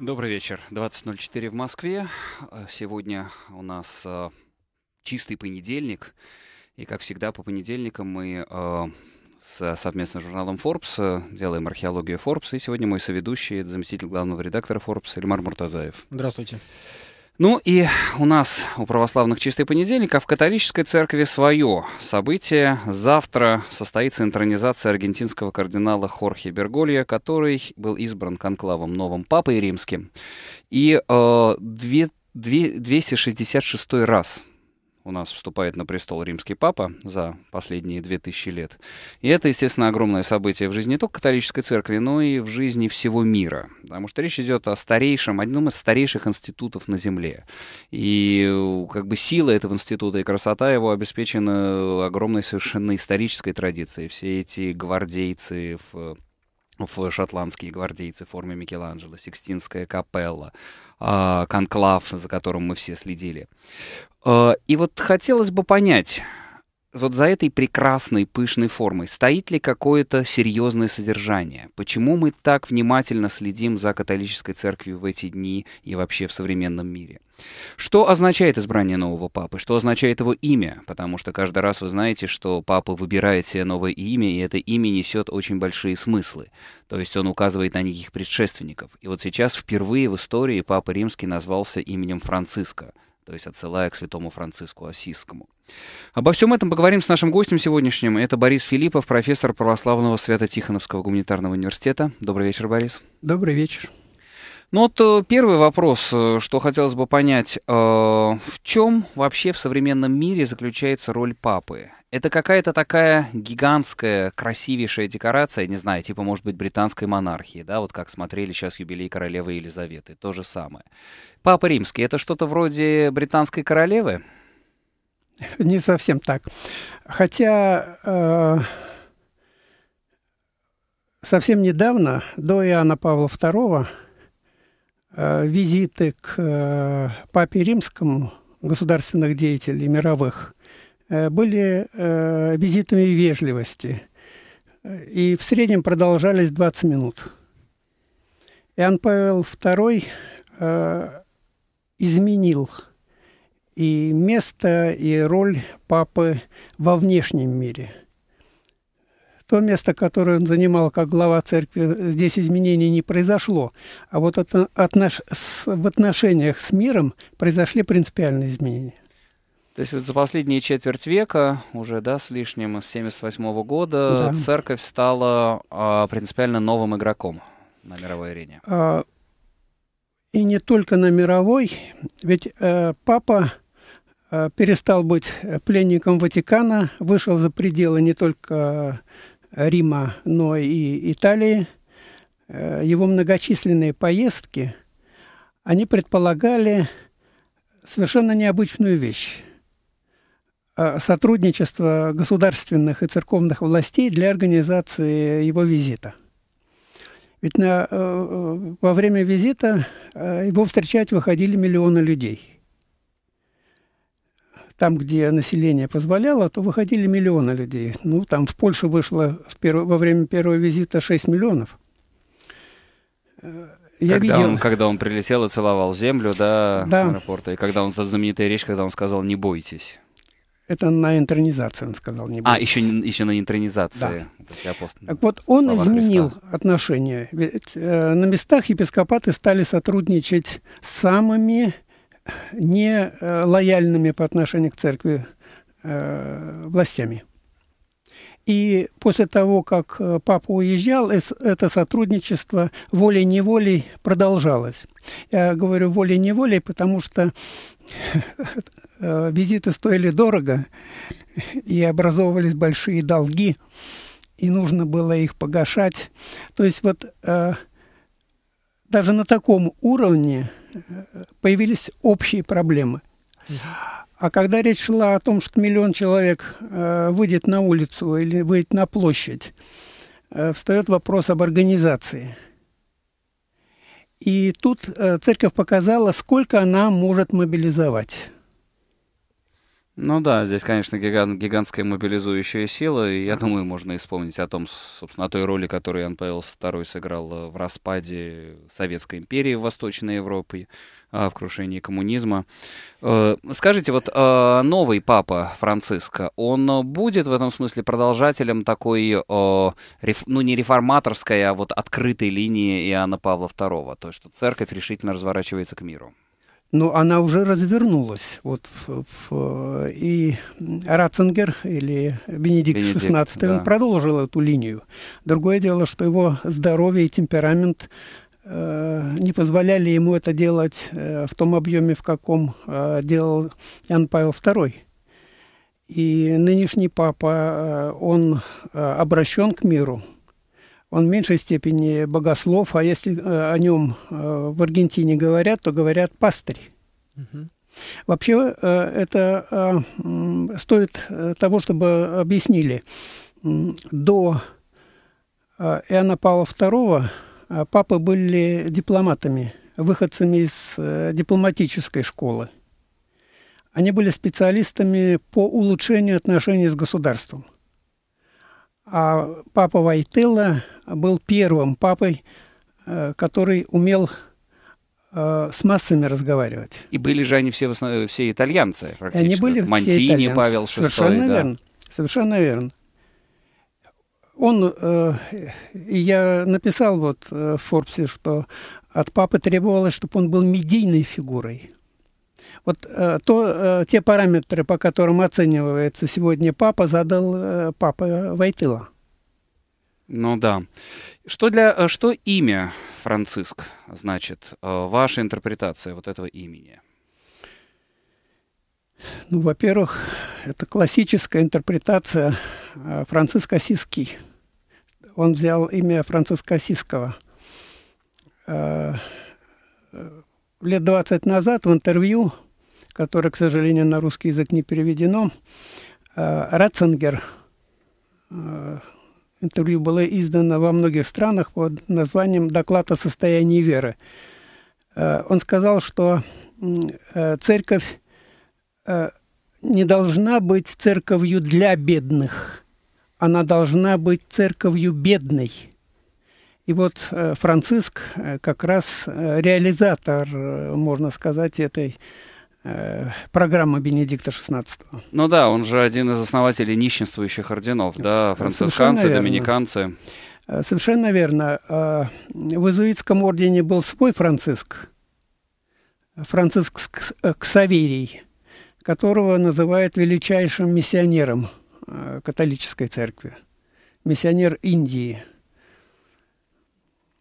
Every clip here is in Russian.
Добрый вечер. 20.04 в Москве. Э, сегодня у нас э, чистый понедельник. И, как всегда, по понедельникам мы э, с, совместно с журналом Forbes э, делаем археологию Forbes. И сегодня мой соведущий, заместитель главного редактора Forbes Эльмар Муртазаев. Здравствуйте. Здравствуйте. Ну и у нас у православных чистый понедельник, а в католической церкви свое событие. Завтра состоится интронизация аргентинского кардинала Хорхе Берголья, который был избран конклавом новым папой римским. И э, две, две, 266 раз у нас вступает на престол римский папа за последние две тысячи лет. И это, естественно, огромное событие в жизни не только католической церкви, но и в жизни всего мира. Потому что речь идет о старейшем, одном из старейших институтов на Земле. И э, как бы сила этого института и красота его обеспечена огромной совершенно исторической традицией. Все эти гвардейцы в шотландские гвардейцы в форме Микеланджело, Сикстинская капелла, а, конклав, за которым мы все следили. А, и вот хотелось бы понять, вот за этой прекрасной пышной формой стоит ли какое-то серьезное содержание? Почему мы так внимательно следим за католической церковью в эти дни и вообще в современном мире? Что означает избрание нового папы? Что означает его имя? Потому что каждый раз вы знаете, что папа выбирает себе новое имя, и это имя несет очень большие смыслы. То есть он указывает на неких предшественников. И вот сейчас впервые в истории папа римский назвался именем Франциска – то есть отсылая к святому Франциску Осискому. Обо всем этом поговорим с нашим гостем сегодняшним. Это Борис Филиппов, профессор православного Свято-Тихоновского гуманитарного университета. Добрый вечер, Борис. Добрый вечер. Ну вот э, первый вопрос, э, что хотелось бы понять, э, в чем вообще в современном мире заключается роль папы? Это какая-то такая гигантская, красивейшая декорация, не знаю, типа, может быть, британской монархии, да, вот как смотрели сейчас юбилей королевы Елизаветы, то же самое. Папа Римский, это что-то вроде британской королевы? Не совсем так. Хотя э, совсем недавно, до Иоанна Павла II, Э, визиты к э, папе римскому государственных деятелей мировых э, были визитами вежливости и в среднем продолжались 20 минут. Иоанн Павел II изменил и место, и роль папы во внешнем мире – то место, которое он занимал как глава церкви, здесь изменений не произошло. А вот это отнош... с... в отношениях с миром произошли принципиальные изменения. То есть вот за последние четверть века, уже да, с лишним, с 78 -го года, да. церковь стала а, принципиально новым игроком на мировой арене. А, и не только на мировой, ведь э, папа э, перестал быть пленником Ватикана, вышел за пределы не только Рима, но и Италии, э, его многочисленные поездки, они предполагали совершенно необычную вещь э, сотрудничество государственных и церковных властей для организации его визита. Ведь на, э, во время визита его встречать выходили миллионы людей – там, где население позволяло, то выходили миллионы людей. Ну, там в Польше вышло в перв... во время первого визита 6 миллионов. Э, я когда, видел... он, когда он прилетел и целовал землю, до да. аэропорта, и когда он, знаменитая речь, когда он сказал «не бойтесь». Это на интронизации он сказал, не а, бойтесь. А, еще, еще на интронизации. Да. Так вот, он Слова изменил Христа. отношения. Ведь, э, на местах епископаты стали сотрудничать с самыми не э, лояльными по отношению к церкви э, властями. И после того, как э, папа уезжал, это сотрудничество волей-неволей продолжалось. Я говорю волей-неволей, потому что визиты стоили дорого, и образовывались большие долги, и нужно было их погашать. То есть вот даже на таком уровне появились общие проблемы. А когда речь шла о том, что миллион человек э, выйдет на улицу или выйдет на площадь, э, встает вопрос об организации. И тут э, церковь показала, сколько она может мобилизовать. Ну да, здесь, конечно, гигант, гигантская мобилизующая сила, и я думаю, можно и вспомнить о том, собственно, о той роли, которую Павел второй сыграл э, в распаде Советской империи в Восточной Европе, э, в крушении коммунизма. Э, скажите, вот новый папа Франциско, он будет в этом смысле продолжателем такой, ну не реформаторской, а вот открытой линии Иоанна Павла II, то, что церковь решительно разворачивается к миру? но она уже развернулась. Вот в, в, э, и Ратцингер или Бенедикт, XVI да. продолжил эту линию. Другое дело, что его здоровье и темперамент э, не позволяли ему это делать э, в том объеме, в каком э, делал Иоанн Павел II. И нынешний папа, э, он э, обращен к миру, он в меньшей степени богослов, а если э, о нем э, в Аргентине говорят, то говорят пастырь. Вообще э, это стоит того, чтобы объяснили. До Иоанна Павла II папы были дипломатами, выходцами из дипломатической школы. Они были специалистами по улучшению отношений с государством – а папа Вайтела был первым папой, э, который умел э, с массами разговаривать. И были же они все, в основном, все итальянцы практически. Они были Монтини, все итальянцы. Павел VI. Совершенно да. верно. Совершенно верно. Он, э, я написал вот э, в Форбсе, что от папы требовалось, чтобы он был медийной фигурой. Вот э, то, э, те параметры, по которым оценивается сегодня папа, задал э, папа Войтыла. Ну да. Что, для, что имя Франциск значит? Ваша интерпретация вот этого имени? Ну, во-первых, это классическая интерпретация Франциска Сиский. Он взял имя Франциска Сиского лет 20 назад в интервью, которое, к сожалению, на русский язык не переведено, э, Ратцингер, э, интервью было издано во многих странах под названием «Доклад о состоянии веры». Э, он сказал, что церковь не должна быть церковью для бедных, она должна быть церковью бедной – и вот э, Франциск э, как раз э, реализатор, можно сказать, этой программы Бенедикта XVI. Ну да, он же один из основателей нищенствующих орденов, да, францисканцы, доминиканцы. Совершенно верно. В иезуитском ордене был свой Франциск, Франциск Ксаверий, которого называют величайшим миссионером католической церкви, миссионер Индии –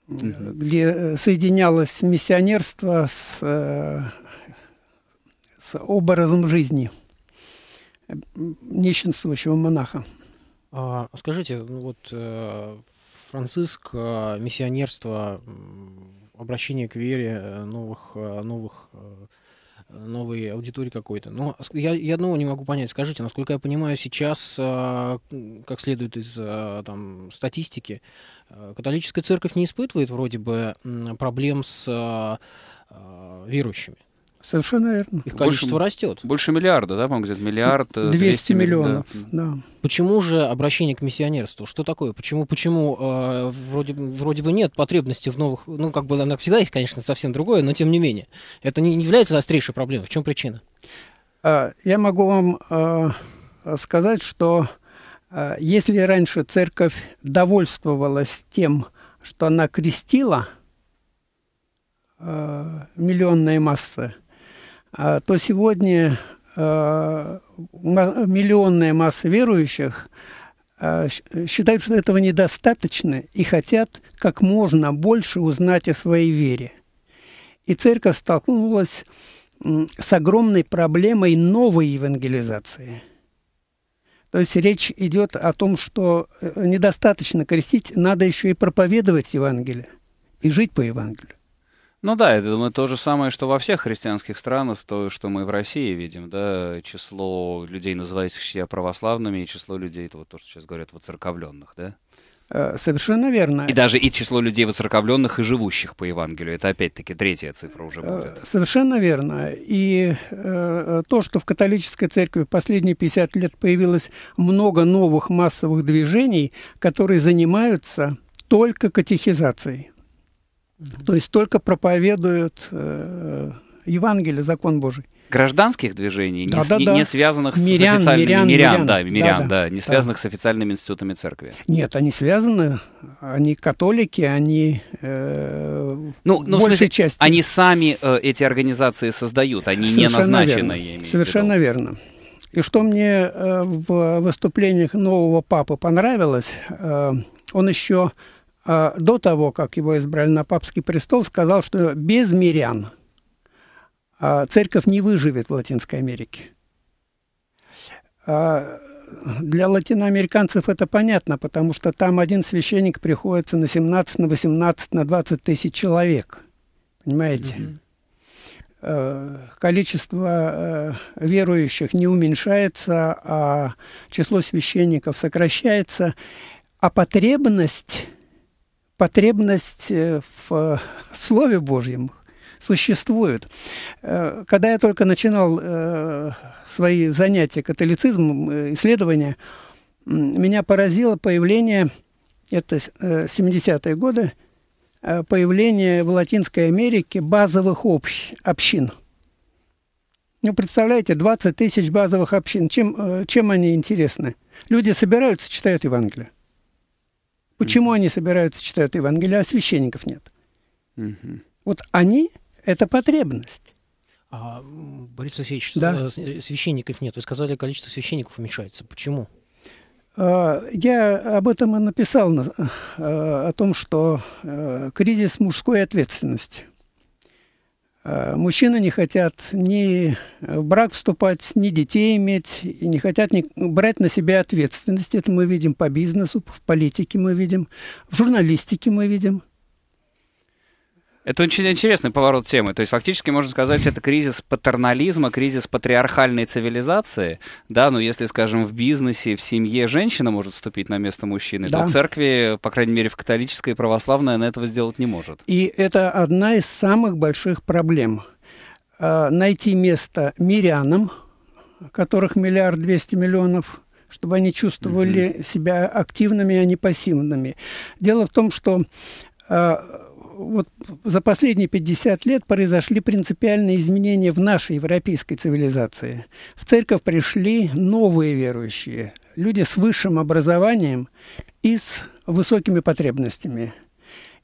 где э, соединялось миссионерство с, э, с образом жизни нищенствующего монаха. А, скажите, ну вот э, Франциск, миссионерство, обращение к вере новых, новых новой аудитории какой-то. Но ну, а я, я одного не могу понять. Скажите, насколько я понимаю, сейчас, как следует из там, статистики, Э, католическая церковь не испытывает вроде бы проблем с э, э, верующими. Совершенно верно. Их количество больше, растет. Больше миллиарда, да, по-моему, где-то миллиард. 200, 200 миллионов, да. да. Почему же обращение к миссионерству? Что такое? Почему, почему э, вроде, вроде бы нет потребности в новых... Ну, как бы она всегда есть, конечно, совсем другое, но тем не менее. Это не, не является острейшей проблемой. В чем причина? А, я могу вам э, сказать, что э, а, если раньше церковь довольствовалась тем, что она крестила а, миллионные массы, а, то сегодня миллионные массы верующих считают, что этого недостаточно и хотят как можно больше узнать о своей вере. И церковь столкнулась с огромной проблемой новой евангелизации – то есть речь идет о том, что э, недостаточно крестить, надо еще и проповедовать Евангелие и жить по Евангелию. Ну да, я думаю, то же самое, что во всех христианских странах, то, что мы в России видим, да, число людей, называющих себя православными, и число людей, это вот то, что сейчас говорят, воцерковленных, да? Э, совершенно верно. И даже и число людей воцерковленных и живущих по Евангелию. Это опять-таки третья цифра уже э, будет. Совершенно верно. И э, то, что в католической церкви последние 50 лет появилось много новых массовых движений, которые занимаются только катехизацией. Mm-hmm. То есть только проповедуют э, Евангелие, закон Божий гражданских движений, да, не, да, да. не связанных мирян, с официальными мирян, мирян, мирян, да, мирян, да, да, да не связанных да. с официальными институтами церкви. Нет, они связаны, они католики, они э, ну, ну, большей смысле, части. Они сами э, эти организации создают, они Совершенно не назначены. Верно. Совершенно верно. И что мне э, в выступлениях нового папы понравилось, э, он еще э, до того, как его избрали на папский престол, сказал, что без мирян – а, церковь не выживет в Латинской Америке. А, для латиноамериканцев это понятно, потому что там один священник приходится на 17, на 18, на 20 тысяч человек. Понимаете? Угу. Количество верующих не уменьшается, а число священников сокращается, а потребность, потребность э, в Слове Божьем, существуют. Э, когда я только начинал э, свои занятия католицизмом, э, исследования, меня поразило появление, это 70-е годы, появление в Латинской Америке базовых общ, общин. Ну, представляете, 20 тысяч базовых общин. Чем, чем они интересны? Люди собираются, читают Евангелие. Почему они собираются, читают Евангелие, а священников нет? mm Вот они это потребность. А, Борис Алексеевич, да? Э, священников нет. Вы сказали, количество священников уменьшается. Почему? А, я об этом и написал, э, о том, что э, кризис мужской ответственности. Мужчины не хотят ни в брак вступать, ни детей иметь, и не хотят ни брать на себя ответственность. Это мы видим по бизнесу, в политике мы видим, в журналистике мы видим – это очень интересный поворот темы. То есть фактически можно сказать, это кризис патернализма, кризис патриархальной цивилизации. Да, но если, скажем, в бизнесе, в семье женщина может вступить на место мужчины, да. то в церкви, по крайней мере, в католической и православной она этого сделать не может. И это одна из самых больших проблем. А, найти место мирянам, которых миллиард двести миллионов, чтобы они чувствовали угу. себя активными, а не пассивными. Дело в том, что а, вот за последние 50 лет произошли принципиальные изменения в нашей европейской цивилизации. В церковь пришли новые верующие, люди с высшим образованием и с высокими потребностями,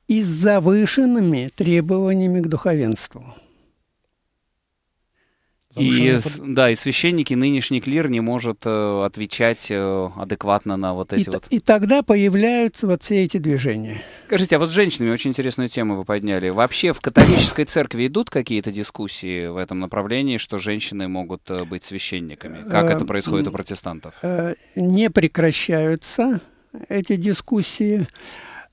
и с завышенными требованиями к духовенству. И, да, и священники, нынешний клир не может э, отвечать э, адекватно на вот эти и, вот... И тогда появляются вот все эти движения. Скажите, а вот с женщинами очень интересную тему вы подняли. Вообще в католической церкви идут какие-то дискуссии в этом направлении, что женщины могут э, быть священниками? Как это э, происходит у протестантов? Э, не прекращаются эти дискуссии.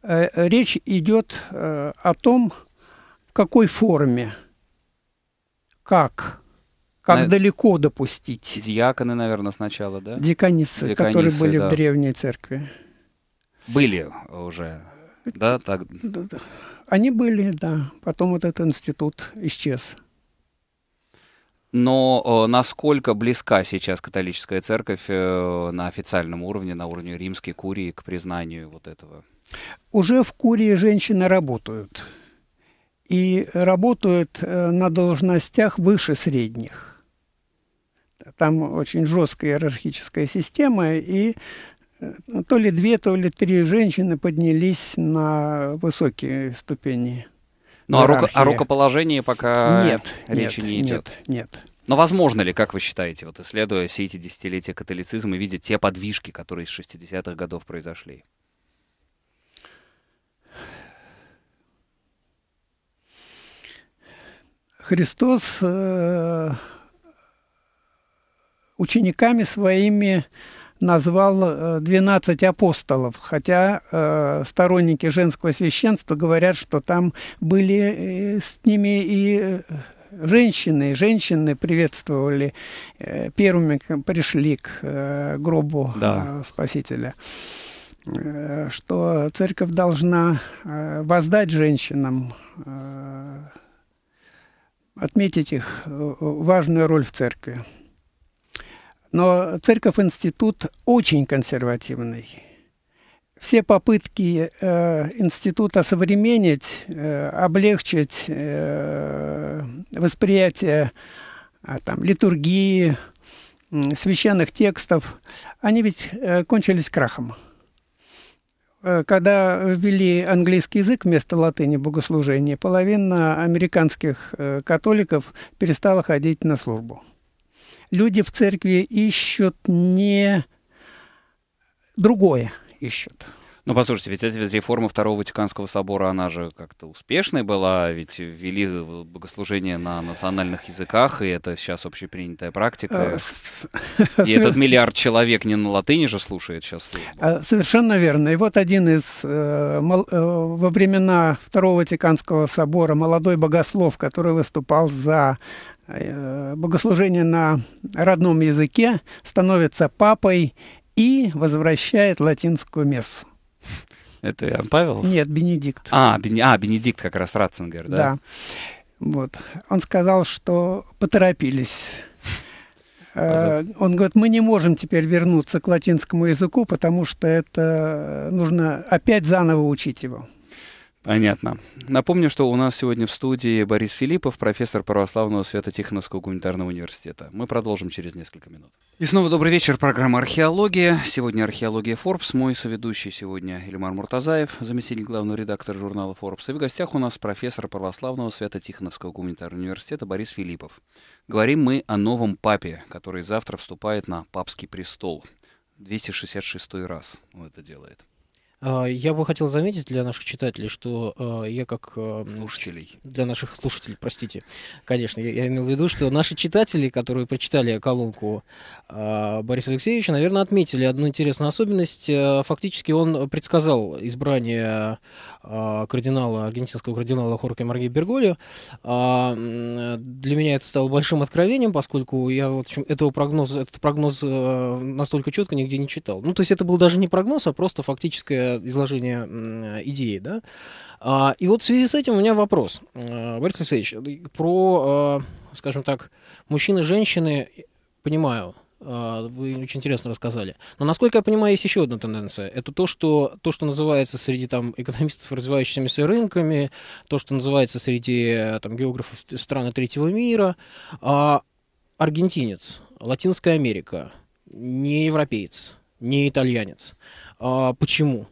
Речь идет о том, в какой форме, как как На... далеко допустить? Диаконы, наверное, сначала, да? Деканисы, Деканисы которые были да. в древней церкви. Были уже, да? Так... Они были, да. Потом вот этот институт исчез. Но э, насколько близка сейчас католическая церковь э, на официальном уровне, на уровне римской курии к признанию вот этого? Уже в курии женщины работают. И работают э, на должностях выше средних. Там очень жесткая иерархическая система, и э, то ли две, то ли три женщины поднялись на высокие ступени. Ну, а руко- о а рукоположении пока нет, речи нет, не идет. Нет, нет. Но возможно ли, как вы считаете, вот исследуя все эти десятилетия католицизма, видя те подвижки, которые с 60-х годов произошли? Христос э, учениками своими назвал 12 э, апостолов, хотя э, сторонники женского священства говорят, что там были э, с ними и э, женщины, женщины приветствовали, э, первыми пришли к э, гробу да. э, Спасителя э, что церковь должна э, воздать женщинам, э, отметить их важную роль в церкви. Но церковь-институт очень консервативный. Все попытки э, института современнить, э, облегчить э, восприятие э, там, литургии, э, священных текстов, они ведь э, кончились крахом э, когда ввели английский язык вместо латыни богослужения, половина американских э, католиков перестала ходить на службу люди в церкви ищут не другое, ищут. Ну, послушайте, ведь эта реформа Второго Ватиканского собора, она же как-то успешной была, ведь ввели богослужение на национальных языках, и это сейчас общепринятая практика. Э, и этот миллиард человек не на латыни же слушает сейчас службу. Э, совершенно верно. И вот один из, э, во времена Второго Ватиканского собора, молодой богослов, который выступал за Э, богослужение на родном языке, становится папой и возвращает латинскую мессу. Это Иоанн Павел? Нет, Бенедикт. А, Бен... а Бенедикт как раз Ратцингер, да? Да. Вот. Он сказал, что поторопились. Э, а он говорит, мы не можем теперь вернуться к латинскому языку, потому что это нужно опять заново учить его. Понятно. Напомню, что у нас сегодня в студии Борис Филиппов, профессор православного Свято-Тихоновского гуманитарного университета. Мы продолжим через несколько минут. И снова добрый вечер, программа «Археология». Сегодня «Археология Forbes». Мой соведущий сегодня Ильмар Муртазаев, заместитель главного редактора журнала Forbes. И в гостях у нас профессор православного Свято-Тихоновского гуманитарного университета Борис Филиппов. Говорим мы о новом папе, который завтра вступает на папский престол. 266 раз он это делает. А, я бы хотел заметить для наших читателей, что а, я как... А, слушателей. Для наших слушателей, простите. Конечно, я, я имел в виду, что наши читатели, которые прочитали колонку Бориса Алексеевича, наверное, отметили одну интересную особенность. Фактически он предсказал избрание кардинала, аргентинского кардинала Хорка Марги Берголи. Для меня это стало большим откровением, поскольку я в общем, этого прогноза, этот прогноз настолько четко нигде не читал. Ну, то есть это был даже не прогноз, а просто фактическое изложения идеи, да. А, и вот в связи с этим у меня вопрос, а, Борис Алексеевич, про, а, скажем так, мужчины, женщины, понимаю, вы очень интересно рассказали. Но, насколько я понимаю, есть еще одна тенденция. Это то, что, то, что называется среди там, экономистов, развивающимися рынками, то, что называется среди там, географов страны третьего мира, а, аргентинец, Латинская Америка, не европеец, не итальянец. А, почему?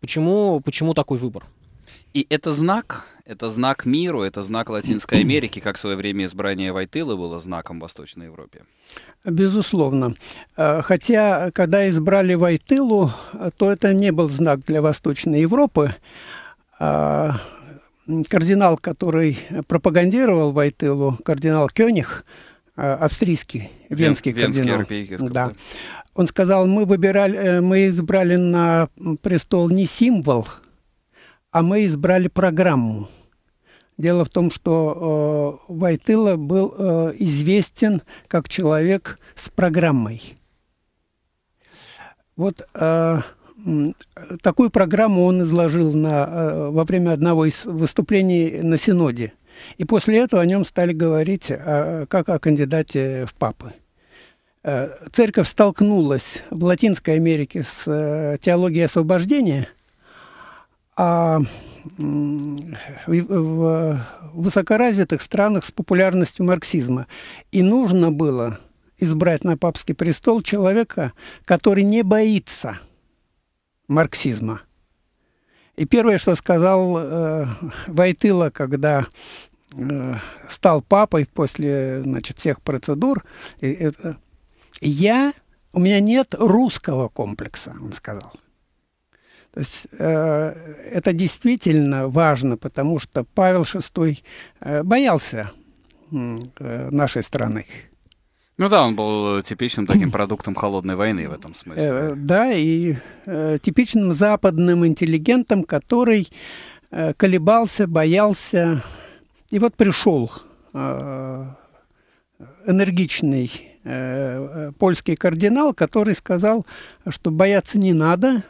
Почему, почему такой выбор? И это знак, это знак миру, это знак Латинской Америки, как в свое время избрание Вайтылы было знаком Восточной Европе. Безусловно. Э, хотя, когда избрали Вайтылу, то это не был знак для Восточной Европы. А, кардинал, который пропагандировал Вайтылу, кардинал Кёниг, э, австрийский, венский Вен, кардинал. Венский, он сказал, мы, выбирали, э, мы избрали на престол не символ, а мы избрали программу. Дело в том, что э, Вайтыла был э, известен как человек с программой. Вот э, такую программу он изложил на, э, во время одного из выступлений на Синоде. И после этого о нем стали говорить э, как о кандидате в папы. Э, церковь столкнулась в Латинской Америке с э, теологией освобождения, а в высокоразвитых странах с популярностью марксизма. И нужно было избрать на папский престол человека, который не боится марксизма. И первое, что сказал э, Войтыла, когда э, стал папой после значит, всех процедур, и это я, у меня нет русского комплекса, он сказал. То есть э, это действительно важно, потому что Павел VI э, боялся э, нашей страны. Ну да, он был типичным таким продуктом холодной войны в этом смысле. Э, да, и э, типичным западным интеллигентом, который э, колебался, боялся. И вот пришел э, энергичный Э, польский кардинал, который сказал, что бояться не надо,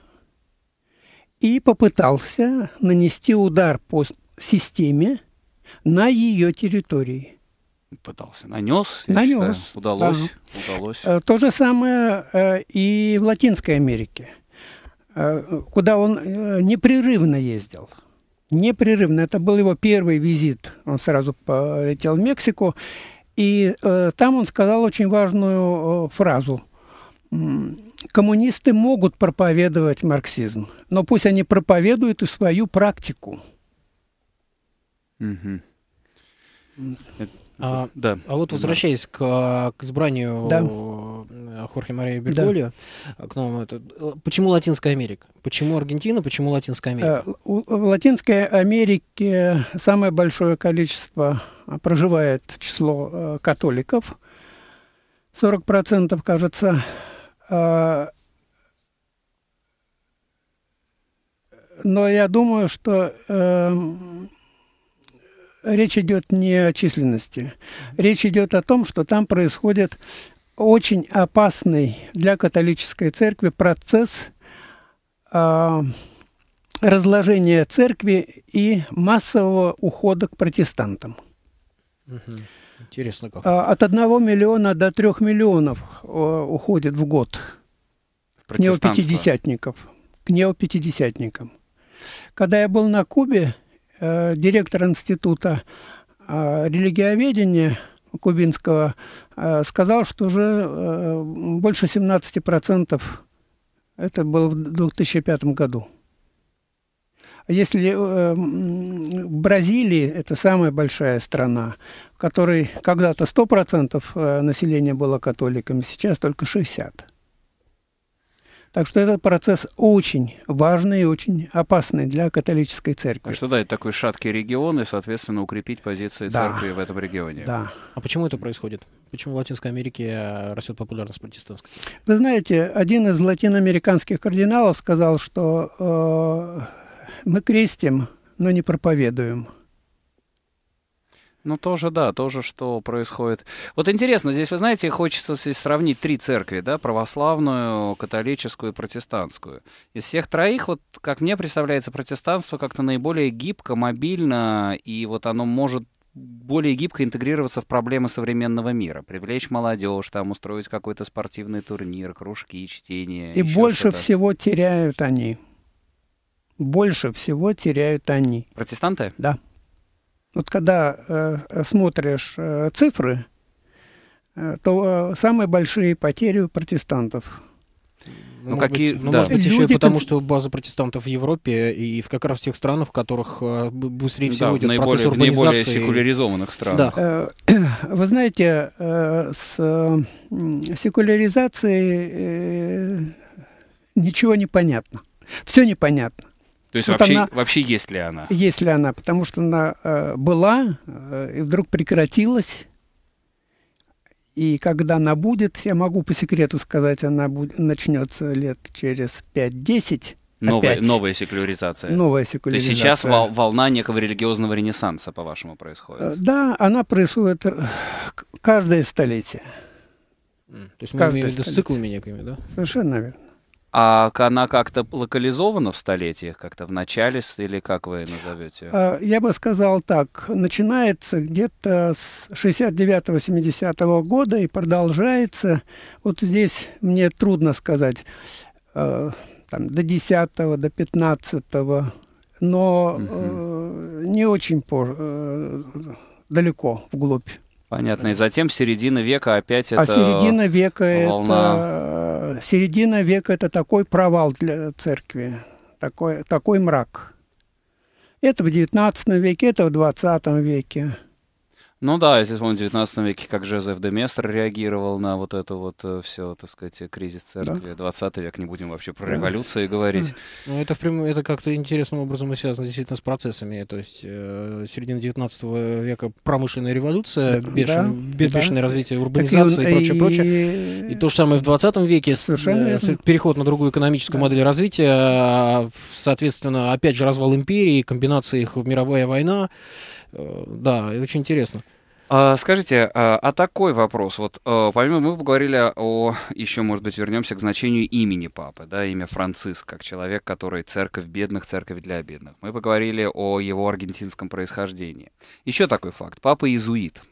и попытался нанести удар по системе на ее территории. Пытался, нанес, нанес, считаю, удалось, да. удалось. Э, то же самое э, и в Латинской Америке, куда он непрерывно ездил непрерывно. Это был его первый визит. Он сразу полетел в Мексику. И э, там он сказал очень важную э, фразу. Коммунисты могут проповедовать марксизм, но пусть они проповедуют и свою практику. Угу. Это, а, да. а вот возвращаясь к, э, к избранию да. Хорхе Мария Бертольо да. А к нам. Это, почему Латинская Америка? Почему Аргентина? Почему Латинская Америка? Э, у, в Латинской Америке самое большое количество а, проживает число э, католиков. 40%, кажется. Э, но я думаю, что эм, речь идет не о численности. Речь идет о том, что там происходит очень опасный для католической церкви процесс э, разложения церкви и массового ухода к протестантам. Угу. Интересно как. А, от 1 миллиона до 3 миллионов а, уходит в год к неопятидесятников. К неопятидесятникам. Когда я был на Кубе, э, директор института э, религиоведения кубинского Э, сказал, что уже э, больше 17% это было в 2005 году. Если э, Бразилия – это самая большая страна, в которой когда-то 100% населения было католиками, сейчас только 60%. Так что этот процесс очень важный и очень опасный для католической церкви. Так что дать такой шаткий регион и, соответственно, укрепить позиции да. церкви в этом регионе. Да. А почему это происходит? Почему в Латинской Америке э, растет популярность протестантской Вы знаете, один из латиноамериканских кардиналов сказал, что э, мы крестим, но не проповедуем. Ну, тоже, да, тоже, что происходит. Вот интересно, здесь, вы знаете, хочется здесь сравнить три церкви, да, православную, католическую и протестантскую. Из всех троих, вот, как мне представляется, протестанство как-то наиболее гибко, мобильно, и вот оно может более гибко интегрироваться в проблемы современного мира, привлечь молодежь, там устроить какой-то спортивный турнир, кружки, чтения. И больше всего теряют они. Больше всего теряют они. Протестанты? Да. Вот когда э, смотришь э, цифры, э, то э, самые большие потери у протестантов ну, ну какие, быть, ну, да. может быть, еще Люди и потому, что база протестантов в Европе и в как раз в тех странах, в которых э, быстрее всего идет наиболее, процесс урбанизации. наиболее секуляризованных странах. Да. Э, вы знаете, э, с секуляризацией ничего не понятно. Все непонятно. То есть вот вообще, она, вообще есть ли она? Есть ли она, потому что она была и вдруг прекратилась. И когда она будет, я могу по секрету сказать, она будет, начнется лет через 5-10. Новая, Опять. новая секуляризация. Новая секуляризация. То есть сейчас вол, волна некого религиозного ренессанса, по-вашему, происходит? Э, да, она происходит каждое столетие. То есть мы каждое имеем в виду с циклами некими, да? Совершенно верно. А она как-то локализована в столетиях, как-то в начале, или как вы назовете? А, я бы сказал так, начинается где-то с 69-70 года и продолжается, вот здесь мне трудно сказать, э, там, до 10 до 15 но угу. не очень по, э, далеко, вглубь. Понятно. И затем середина века опять а это А середина века волна... это середина века – это такой провал для церкви, такой, такой мрак. Это в XIX веке, это в XX веке. Ну да, если вспомнить 19 веке, как Жозеф де Местер реагировал на вот это вот э, все, так сказать, э, кризис церкви. Да. 20 век, не будем вообще про революции да. говорить. Хм. Ну это, это как-то интересным образом и связано действительно с процессами. То есть э, середина 19 века промышленная революция, да, бешен, да, бешеное да. развитие урбанизации так и прочее, прочее. И то же самое в 20 веке, Совершенно э, с, э, переход на другую экономическую да. модель развития, а, соответственно, опять же развал империи, комбинации их мировая война Э, да, и очень интересно. А, скажите, а, а такой вопрос. Вот э, помимо мы поговорили о, еще, может быть, вернемся к значению имени папы, да, имя Франциск, как человек, который церковь бедных, церковь для бедных. Мы поговорили о его аргентинском происхождении. Еще такой факт. Папа иезуит.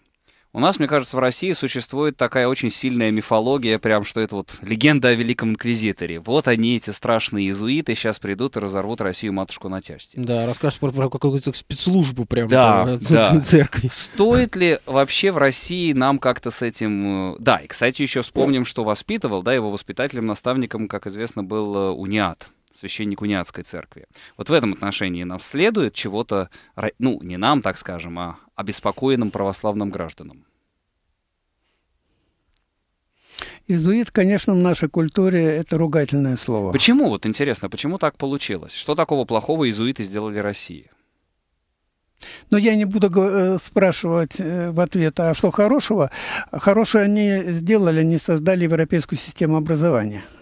У нас, мне кажется, в России существует такая очень сильная мифология, прям что это вот легенда о Великом Инквизиторе. Вот они, эти страшные иезуиты, сейчас придут и разорвут Россию матушку на части. Да, расскажешь про, про какую-то спецслужбу прям да, да. церкви. Стоит ли вообще в России нам как-то с этим... Э, да, и, кстати, еще вспомним, что воспитывал, да, его воспитателем-наставником, как известно, был э, униат священник униатской церкви. Вот в этом отношении нам следует чего-то, ну, не нам, так скажем, а обеспокоенным православным гражданам. Иезуит, конечно, в нашей культуре это ругательное слово. Почему, вот интересно, почему так получилось? Что такого плохого иезуиты сделали России? Но я не буду э, спрашивать э, в ответ, а что хорошего? Хорошее они сделали, они создали европейскую систему образования –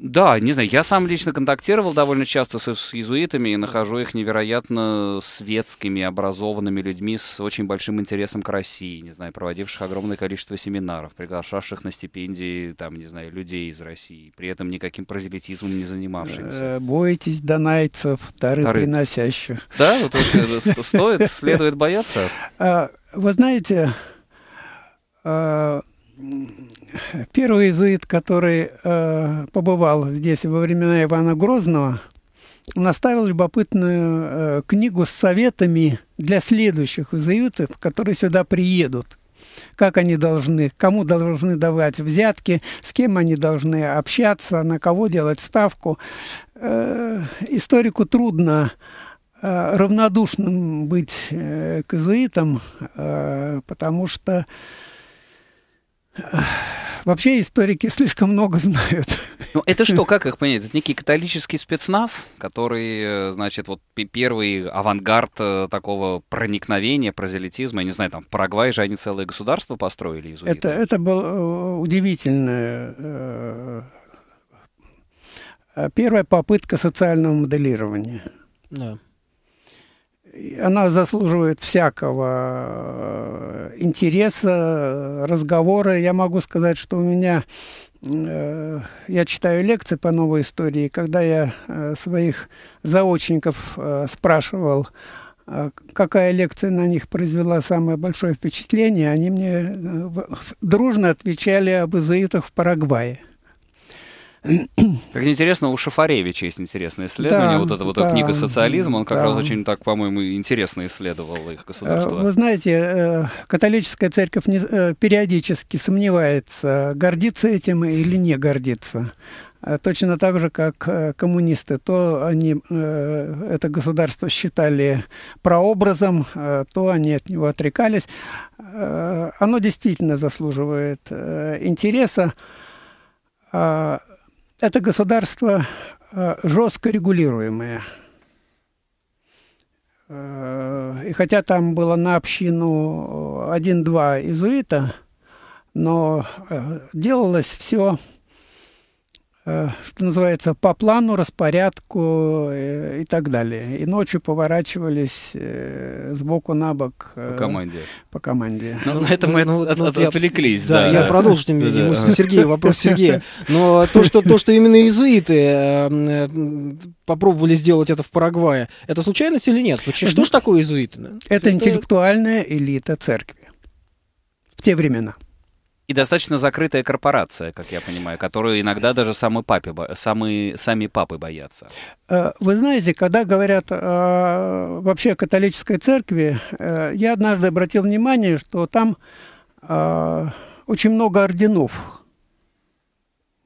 да, не знаю, я сам лично контактировал довольно часто с, с иезуитами и нахожу их невероятно светскими, образованными людьми с очень большим интересом к России, не знаю, проводивших огромное количество семинаров, приглашавших на стипендии, там, не знаю, людей из России, при этом никаким прозелитизмом не занимавшимся. Э, бойтесь донайцев, дары, дары. приносящих. Да, вот это стоит, следует бояться. Э, вы знаете, э, первый иезуит, который э, побывал здесь во времена Ивана Грозного, он оставил любопытную э, книгу с советами для следующих иезуитов, которые сюда приедут. Как они должны, кому должны давать взятки, с кем они должны общаться, на кого делать ставку. Э, историку трудно э, равнодушным быть э, к иезуитам, э, потому что Вообще историки слишком много знают. Ну, это что, как их понять? Это некий католический спецназ, который, э, значит, вот первый авангард э, такого проникновения, прозелитизма. Я не знаю, там в Парагвае же они целое государство построили иезуиты. Это, это был э, удивительная первая попытка социального моделирования. Да она заслуживает всякого э, интереса, разговора. Я могу сказать, что у меня э, я читаю лекции по новой истории, когда я э, своих заочников спрашивал, какая лекция на них произвела самое большое впечатление, они мне дружно отвечали об изуитах в Парагвае. Как интересно, у Шафаревича есть интересное исследование. Да, вот эта вот да, книга «Социализм», он как да. раз очень так, по-моему, интересно исследовал их государство. Э, вы знаете, э, католическая церковь э, периодически сомневается, гордится этим или не гордится. А точно так же, как коммунисты. То они это государство считали прообразом, то они от него отрекались. Оно действительно заслуживает интереса а это государство э, жестко регулируемое. Э, и хотя там было на общину э, один-два изуита, но делалось все Э, что называется, по плану, распорядку э, и так далее. И ночью поворачивались э, сбоку на бок. По команде. По команде. Ну, на ну, этом ну, мы ну, от, ну, от, я, отвлеклись. Да, да, я да. продолжу. Тем, да. Ему, Сергей, вопрос Сергея. Но то, что, то, что именно иезуиты попробовали сделать это в Парагвае, это случайность или нет? Вообще, что же такое иезуиты? Это, это интеллектуальная элита церкви в те времена. И достаточно закрытая корпорация, как я понимаю, которую иногда даже самые папе, самые сами папы боятся. Э, вы знаете, когда говорят э, вообще о католической церкви, э, я однажды обратил внимание, что там э, очень много орденов,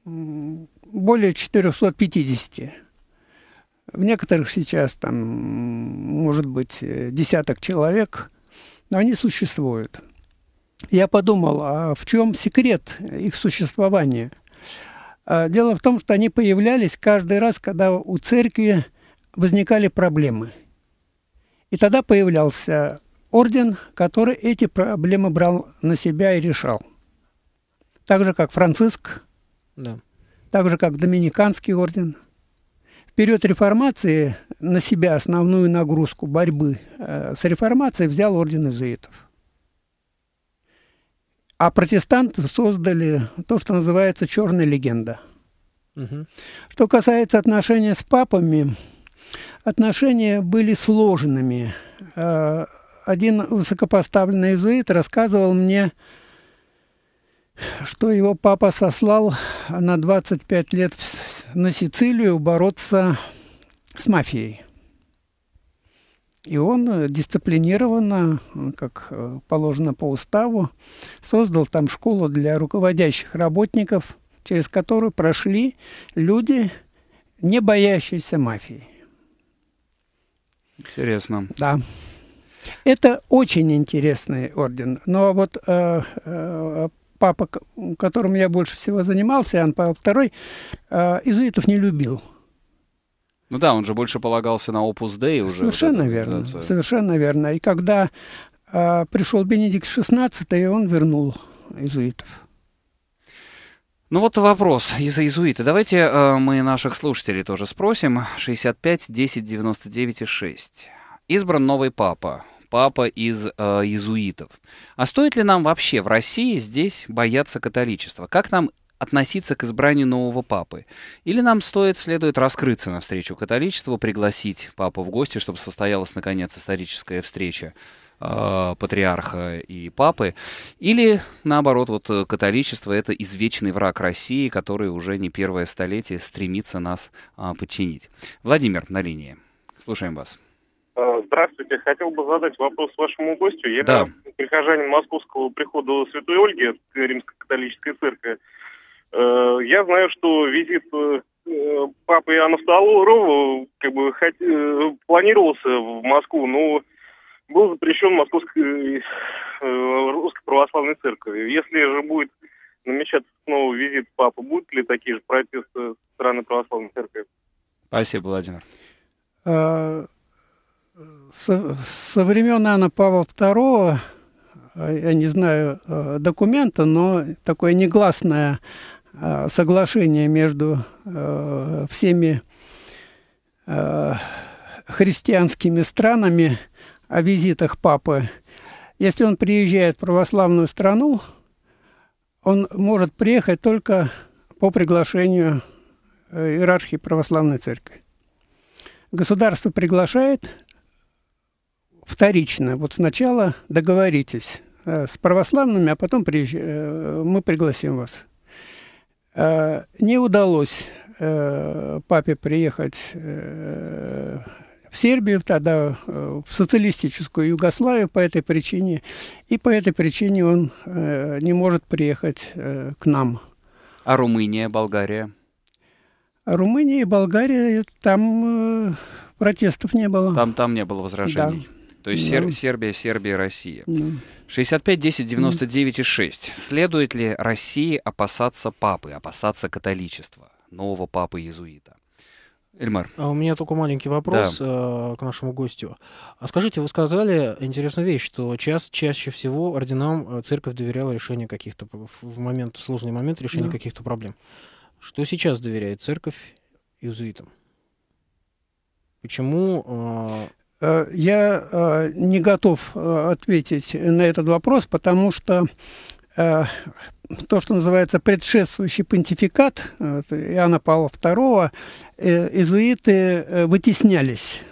более 450. В некоторых сейчас там, может быть, э, десяток человек, но они существуют я подумал, а в чем секрет их существования? А, дело в том, что они появлялись каждый раз, когда у церкви возникали проблемы. И тогда появлялся орден, который эти проблемы брал на себя и решал. Так же, как Франциск, да. так же, как Доминиканский орден. В период реформации на себя основную нагрузку борьбы э, с реформацией взял орден иезуитов. А протестанты создали то, что называется черная легенда. Угу. Что касается отношения с папами, отношения были сложными. А, один высокопоставленный иезуит рассказывал мне, что его папа сослал на 25 лет на Сицилию бороться с мафией. И он э, дисциплинированно, э, как э, положено по уставу, создал там школу для руководящих работников, через которую прошли люди, не боящиеся мафии. Интересно. Да. Это очень интересный орден. Но вот э, э, папа, которым я больше всего занимался, Иоанн Павел II, э, иезуитов не любил. Ну да, он же больше полагался на Opus Dei уже. Совершенно вот верно, э, совершенно верно. И когда э, пришел Бенедикт XVI, он вернул иезуитов. Ну вот вопрос из иезуита. Давайте э, мы наших слушателей тоже спросим. 65 10 99 6. Избран новый папа. Папа из э, иезуитов. А стоит ли нам вообще в России здесь бояться католичества? Как нам относиться к избранию нового папы? Или нам стоит, следует раскрыться навстречу католичеству, пригласить папу в гости, чтобы состоялась, наконец, историческая встреча? А, патриарха и папы, или наоборот, вот э, католичество это извечный враг России, который уже не первое столетие стремится нас а, подчинить. Владимир на линии. Слушаем вас. Э, здравствуйте. Хотел бы задать вопрос вашему гостю. Я да. прихожанин Московского прихода Святой Ольги Римско-католической церкви. Э, я знаю, что визит э, папы Иоанна II как бы э, планировался в Москву, но был запрещен Московской Русской Православной Церковью. Если же будет намечаться снова визит папы, будут ли такие же протесты со стороны Православной Церкви? Спасибо, Владимир. Со, со времен Иоанна Павла II я не знаю документа, но такое негласное Э, соглашение между э, всеми э, христианскими странами о визитах папы. Если он приезжает в православную страну, он может приехать только по приглашению иерархии православной церкви. Государство приглашает вторично. Вот сначала договоритесь с православными, а потом приезж... мы пригласим вас. Э, не удалось э, папе приехать э, в Сербию, тогда в социалистическую Югославию по этой причине, и по этой причине он не может приехать к нам. А Румыния, Болгария? А Румыния и Болгария, там протестов не было. Там, там не было возражений. Да. То есть да. Сер- Сербия, Сербия, Россия. Да. 65, 10, 99 и 6. Следует ли России опасаться папы, опасаться католичества, нового папы иезуита? Эльмар. А у меня только маленький вопрос да. Э, к нашему гостю. А скажите, вы сказали интересную вещь, что час, чаще всего орденам э, церковь доверяла решение каких-то в момент в сложный момент решения да. каких-то проблем. Что сейчас доверяет церковь иезуитам? Почему? Э, Э, я э, не готов э, ответить на этот вопрос, потому что то, что называется предшествующий понтификат Иоанна Павла II, иезуиты вытеснялись,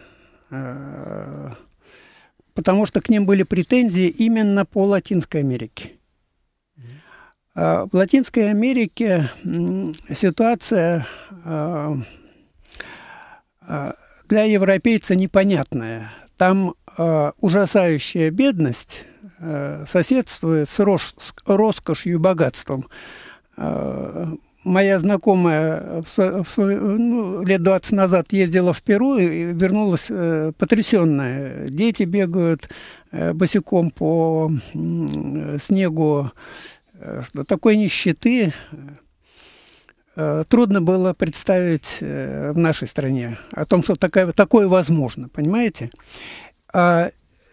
потому что к ним были претензии именно по Латинской Америке. В Латинской Америке ситуация для европейца непонятное. Там э, ужасающая бедность э, соседствует с, рош, роскошью и богатством. Э, моя знакомая в, в, ну, лет 20 назад ездила в Перу и вернулась э, потрясенная. Дети бегают э, босиком по э, снегу. Что такой нищеты Э, трудно было представить э, в нашей стране о том, что такая, такое возможно, понимаете? А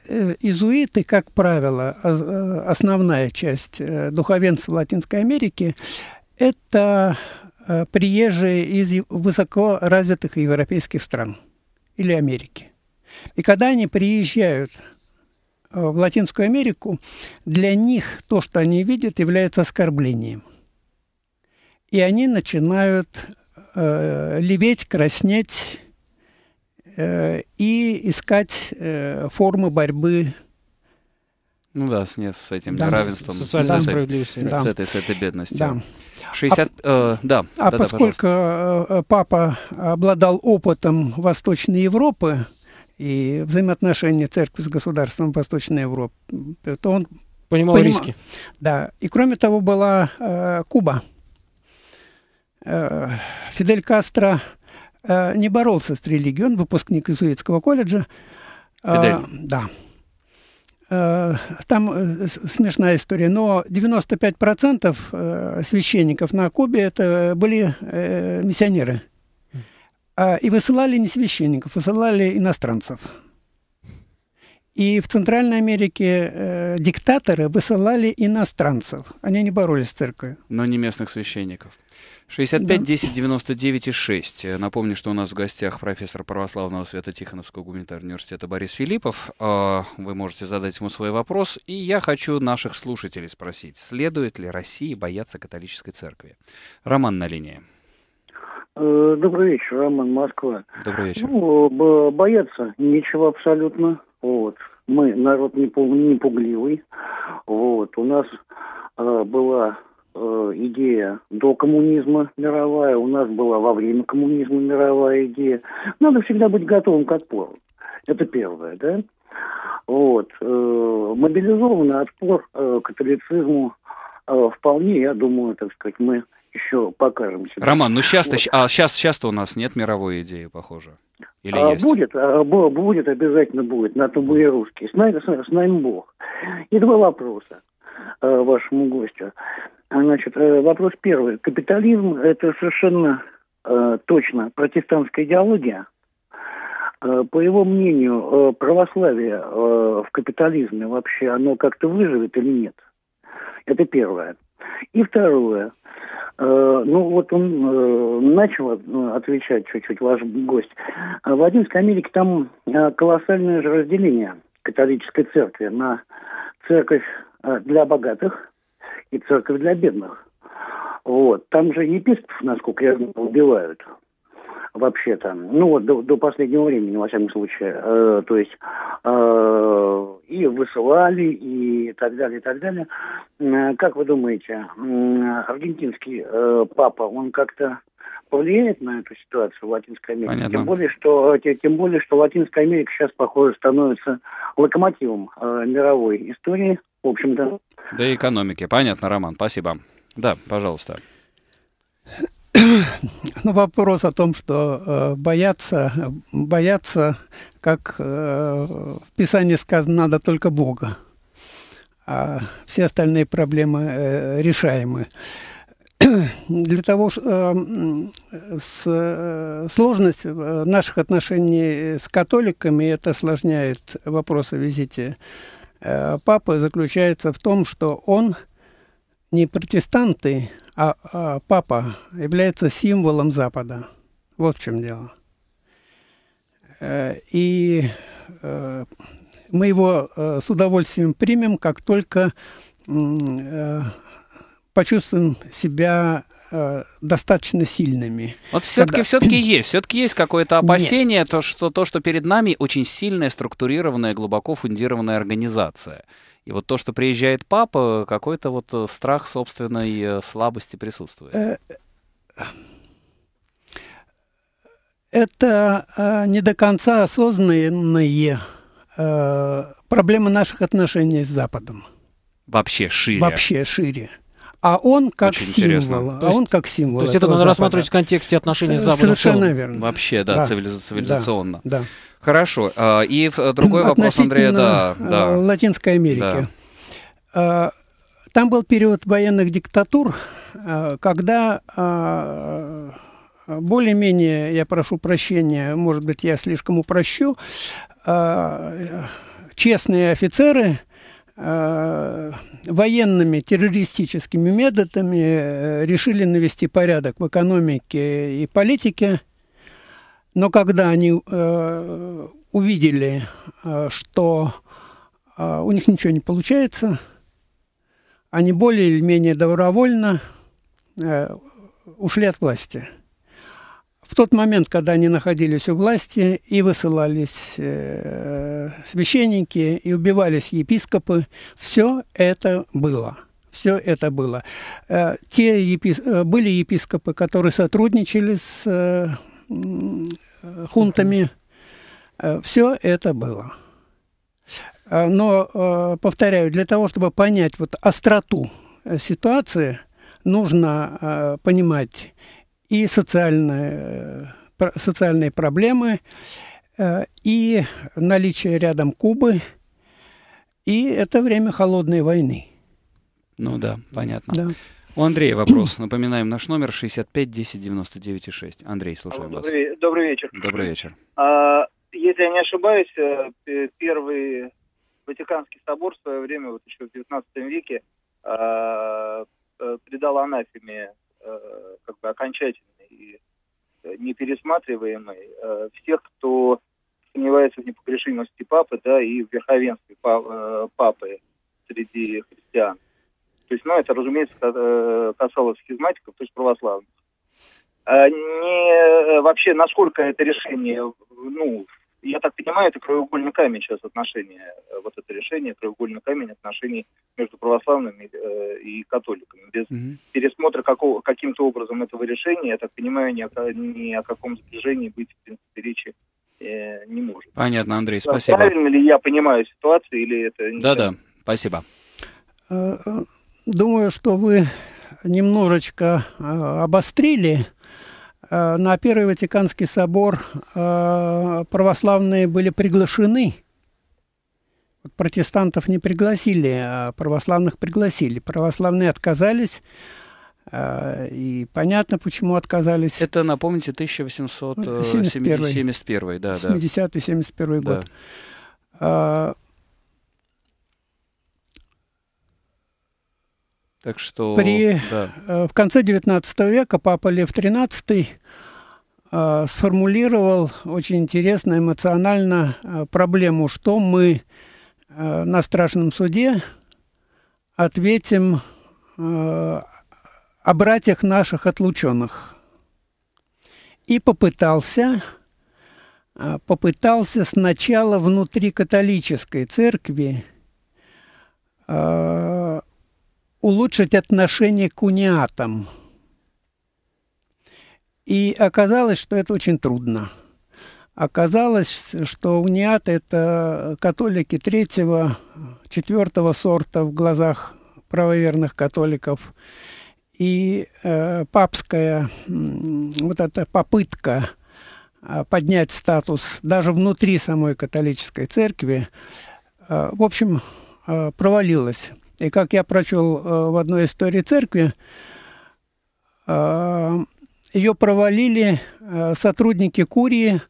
э, изуиты, как правило, основная часть духовенства Латинской Америки – это приезжие из высоко развитых европейских стран или Америки. И когда они приезжают в Латинскую Америку, для них то, что они видят, является оскорблением – и они начинают э, леветь, краснеть э, и искать э, формы борьбы. Ну да, с, не, с этим да. неравенством. Социальной да. справедливостью. Да. С, этой, с этой бедностью. Да. 60, а, э, да, а да, поскольку да, э, э, папа обладал опытом Восточной Европы и взаимоотношения церкви с государством Восточной Европы, то он Понимал поним... риски. Да. И кроме того была э, Куба. Э, Фидель Кастро э, не боролся с религией. Он выпускник Изуитского колледжа. А, Фидель. Да. Э, там смешная история, но 95% священников на Кубе это были миссионеры. А, и высылали не священников, высылали иностранцев. И в Центральной Америке э, диктаторы высылали иностранцев. Они не боролись с церковью. Но не местных священников. 65 да. 10 99 и 6. Напомню, что у нас в гостях профессор православного света Тихоновского гуманитарного университета Борис Филиппов. А, вы можете задать ему свой вопрос. И я хочу наших слушателей спросить, следует ли России бояться католической церкви? Роман на линии. Э, добрый вечер, Роман, Москва. Добрый вечер. Ну, бояться нечего абсолютно. Вот. Мы народ не, пугливый. Вот. У нас э, была э, идея до коммунизма мировая, у нас была во время коммунизма мировая идея. Надо всегда быть готовым к отпору. Это первое, да? Вот. Э, мобилизованный отпор э, католицизму а, вполне, я думаю, так сказать, мы еще покажем себя. Роман, ну сейчас-то вот. а сейчас, сейчас у нас нет мировой идеи, похоже. Или а, есть? Будет, а, будет, обязательно будет. На то были русские. С нами, с нами Бог. И два вопроса а, вашему гостю. Значит, э, вопрос первый. Капитализм – это совершенно а, точно протестантская идеология. Э, по его мнению, православие в капитализме вообще, оно как-то выживет или нет? Это первое. И второе. Э, ну вот он э, начал э, отвечать чуть-чуть, ваш гость. В Латинской Америке там колоссальное же разделение католической церкви на церковь для богатых и церковь для бедных. Вот. Там же епископов, насколько я знаю, убивают вообще-то. Ну вот до, до последнего времени, во всяком случае. Э, то есть э, и высылали, и так далее, и так далее. Э, как вы думаете, э, аргентинский э, папа, он как-то повлияет на эту ситуацию в Латинской Америке. Понятно. Тем более, что тем более, что Латинская Америка сейчас, похоже, становится локомотивом э, мировой истории, в общем-то. Да и экономики. Понятно, Роман, спасибо. Да, пожалуйста. Ну, вопрос о том, что э, бояться, бояться, как э, в Писании сказано, надо только Бога, а все остальные проблемы э, решаемы. Для того, э, с, э, сложность э, наших отношений с католиками, это осложняет вопрос о визите э, папы, заключается в том, что он – не протестанты, а, а папа является символом Запада. Вот в чем дело. Э, и э, мы его э, с удовольствием примем, как только почувствуем себя достаточно сильными. Вот все-таки все-таки есть, все-таки есть какое-то опасение, то что то, что перед нами очень сильная структурированная, глубоко фундированная организация. И вот то, что приезжает папа, какой-то вот э, страх собственной э, слабости присутствует. Э, это не до конца осознанные проблемы наших отношений с Западом. Вообще шире. Вообще шире а он как Очень символ. Интересно. А он как символ. То есть это надо Запада. рассматривать в контексте отношений с э, Западом. Совершенно верно. Вообще, да, да. цивилизационно. да. Хорошо. А, и э, другой вопрос, Андрея, да, э, да. Латинской Америки. Да. А, там был период военных диктатур, а, когда более-менее, я прошу прощения, может быть, я слишком упрощу, честные офицеры Э, военными террористическими методами э, решили навести порядок в экономике и политике. Но когда они э, увидели, что у них ничего не получается, они более или менее добровольно ушли от власти в тот момент, когда они находились у власти, и высылались э, священники, и убивались епископы, все это было. Все это было. Э, те епис... Э, были епископы, которые сотрудничали с э, э, хунтами. Э, все это было. Э, но, э, повторяю, для того, чтобы понять вот остроту э, ситуации, нужно э, понимать и социальные, э, социальные проблемы, э, и наличие рядом Кубы, и это время холодной войны. Ну да, понятно. Да. У Андрея вопрос. Напоминаем наш номер 65 10 99 6. Андрей, слушаем добрый, вас. Добрый вечер. Добрый вечер. А, если я не ошибаюсь, э, первый Ватиканский собор в свое время, вот еще в 19 веке, а, придал анафеме Э, как бы окончательный и э, непересматриваемый э, всех, кто сомневается в непогрешимости папы, да, и в верховенстве папы среди христиан. То есть, ну, это, разумеется, касалось схизматиков, то есть православных. А не, вообще, насколько это решение, ну, я так понимаю, это краеугольный камень сейчас отношения, э, вот это решение, краеугольный камень отношений между православными э, и католиками. Без mm-hmm. пересмотра каким-то образом этого решения, я так понимаю, ни о, ни о каком сближении быть, в принципе, речи э, не может. Понятно, Андрей, спасибо. Правильно ли я понимаю ситуацию или это... Да-да, спасибо. Э, э, думаю, что вы немножечко обострили Э, на Первый Ватиканский собор э, православные были приглашены. Протестантов не пригласили, а православных пригласили. Православные отказались. Э, и понятно, почему отказались. Это, напомните, 1871, 71, да, 70 71 да. год. А, Так что при, да. Э, в конце XIX века папа Лев XIII э, сформулировал очень интересно, эмоционально э, проблему, что мы на страшном суде ответим э, о братьях наших отлученных. И попытался, попытался сначала внутри католической церкви улучшить отношение к униатам. И оказалось, что это очень трудно. Оказалось, что униаты – это католики третьего, четвертого сорта в глазах правоверных католиков. И э, папская вот эта попытка э, поднять статус даже внутри самой католической церкви, э, в общем, э, провалилась. И как я прочел э, в одной истории церкви, э, ее провалили э, сотрудники Курии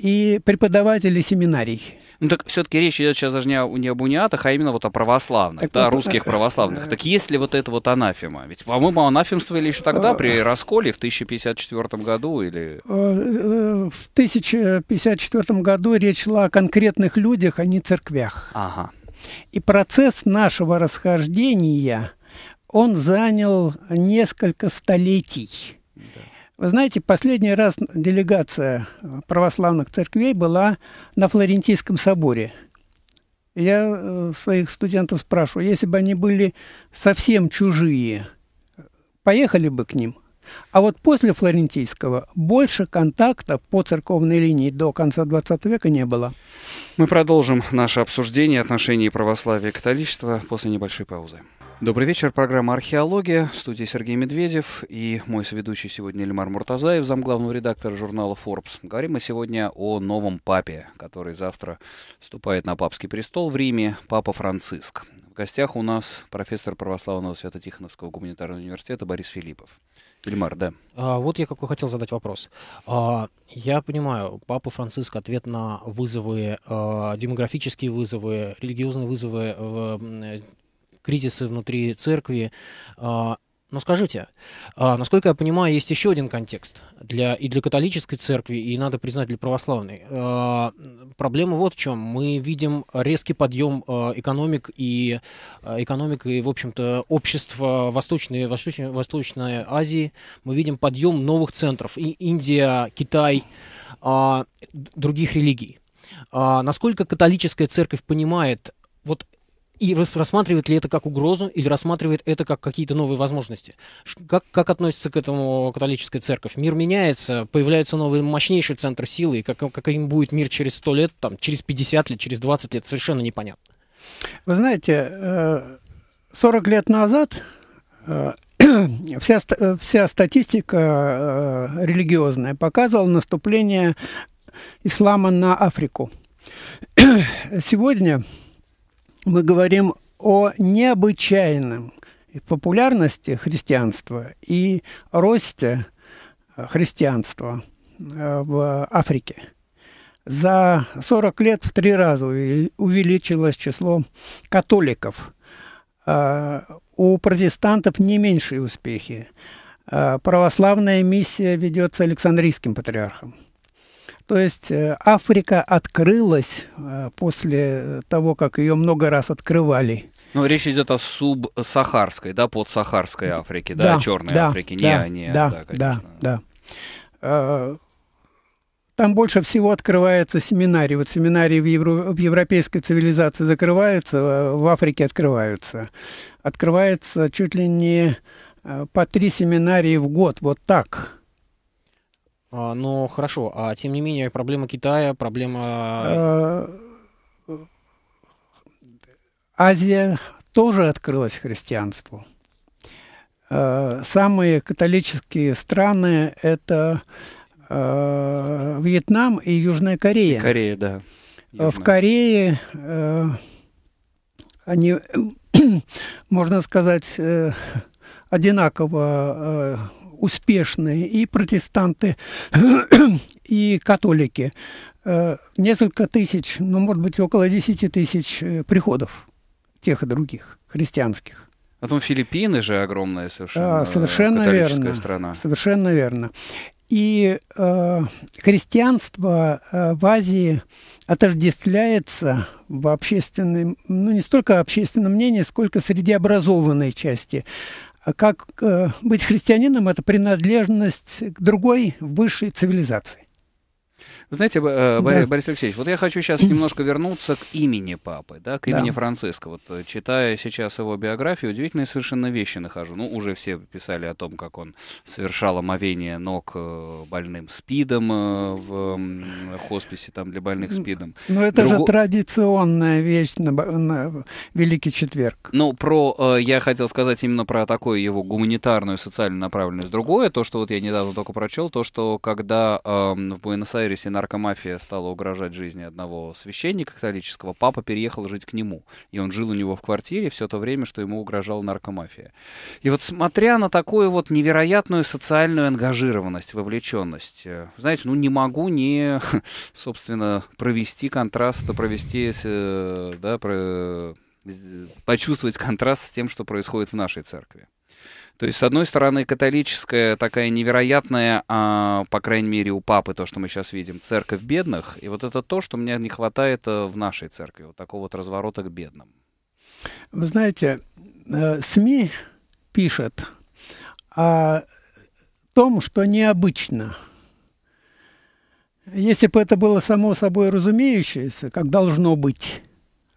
и преподаватели семинарий. Ну так все-таки речь идет сейчас даже не, об униатах, а именно вот о православных, так да, вот, русских православных. Так есть ли вот это вот анафема? Ведь, по-моему, анафемствовали еще тогда при расколе в 1054 году или... В 1054 году речь шла о конкретных людях, а не церквях. Ага. И процесс нашего расхождения, он занял несколько столетий. Вы знаете, последний раз делегация православных церквей была на Флорентийском соборе. Я э, своих студентов спрашиваю, если бы они были совсем чужие, поехали бы к ним? А вот после Флорентийского больше контакта по церковной линии до конца XX века не было. Мы продолжим наше обсуждение отношений православия и католичества после небольшой паузы. Добрый вечер, программа «Археология», в студии Сергей Медведев и мой соведущий сегодня Эльмар Муртазаев, замглавного редактора журнала Forbes. Говорим мы сегодня о новом папе, который завтра вступает на папский престол в Риме, папа Франциск гостях у нас профессор православного Свято-Тихоновского гуманитарного университета Борис Филиппов. Ильмар, да. А, вот я какой хотел задать вопрос. А, я понимаю, Папа Франциск ответ на вызовы, а, демографические вызовы, религиозные вызовы, а, кризисы внутри церкви. А, но скажите, а, насколько я понимаю, есть еще один контекст для, и для католической церкви, и, надо признать, для православной. А, проблема вот в чем. Мы видим резкий подъем а, экономик и, экономик и в общем-то, общества Восточной, Восточной, Восточной Азии. Мы видим подъем новых центров. И Индия, Китай, других религий. Насколько католическая церковь понимает и рассматривает ли это как угрозу или рассматривает это как какие-то новые возможности? Как, как относится к этому католическая церковь? Мир меняется, появляется новый мощнейший центр силы, и как, как им будет мир через 100 лет, там, через 50 лет, через 20 лет, совершенно непонятно. Вы знаете, 40 э, лет назад э, вся, э, вся статистика религиозная показывала наступление ислама на Африку. Сегодня мы говорим о необычайном популярности христианства и росте э, христианства э, в Африке. За 40 лет в три раза увеличилось число католиков. Э, у протестантов не меньшие успехи. Православная миссия ведется Александрийским патриархом. То есть э, Африка открылась э, после того, как ее много раз открывали. Ну, речь идет о субсахарской, да, подсахарской Африке, да, да черной да, Африке, да, не, не, да, да, конечно. да, да. Э, там больше всего открывается семинарии. Вот семинарии в, евро, в европейской цивилизации закрываются, а в Африке открываются. Открывается чуть ли не по три семинарии в год, вот так. А, Но ну, хорошо, а тем не менее проблема Китая, проблема... А, Азия тоже открылась христианству. А, самые католические страны – это Вьетнам и Южная Корея. И Корея, да. Южная. В Корее они, можно сказать, э, одинаково успешные и протестанты, и католики. Э, несколько тысяч, ну, может быть, около 10 тысяч э, приходов тех и других христианских. А Потом Филиппины же огромная совершенно, а, совершенно католическая верно, страна. Совершенно верно. И э, христианство э, в Азии отождествляется в общественном, ну не столько общественном мнении, сколько среди образованной части а как э, быть христианином – это принадлежность к другой высшей цивилизации. Знаете, э, да. Борис Алексеевич, вот я хочу сейчас немножко вернуться к имени папы, да, к имени да. Франциска. Вот э, читая сейчас его биографию, удивительные совершенно вещи нахожу. Ну, уже все писали о том, как он совершал омовение ног э, больным СПИДом в хосписе там для больных СПИДом. Ну, это Друго... же традиционная вещь на, на Великий Четверг. Ну, про, я хотел сказать именно про такую его гуманитарную социальную направленность. Другое, то, что вот я недавно только прочел, то, что когда э, в Буэнос-Айресе на наркомафия стала угрожать жизни одного священника католического, папа переехал жить к нему. И он жил у него в квартире все то время, что ему угрожала наркомафия. И вот смотря на такую вот невероятную социальную ангажированность, вовлеченность, э, знаете, ну не могу не, собственно, провести контраст, провести, э, да, про, э, почувствовать контраст с тем, что происходит в нашей церкви. То есть, с одной стороны, католическая такая невероятная, а, по крайней мере, у папы, то, что мы сейчас видим, церковь бедных. И вот это то, что мне не хватает э, в нашей церкви, вот такого вот разворота к бедным. Вы знаете, э, СМИ пишет о том, что необычно. Если бы это было само собой разумеющееся, как должно быть,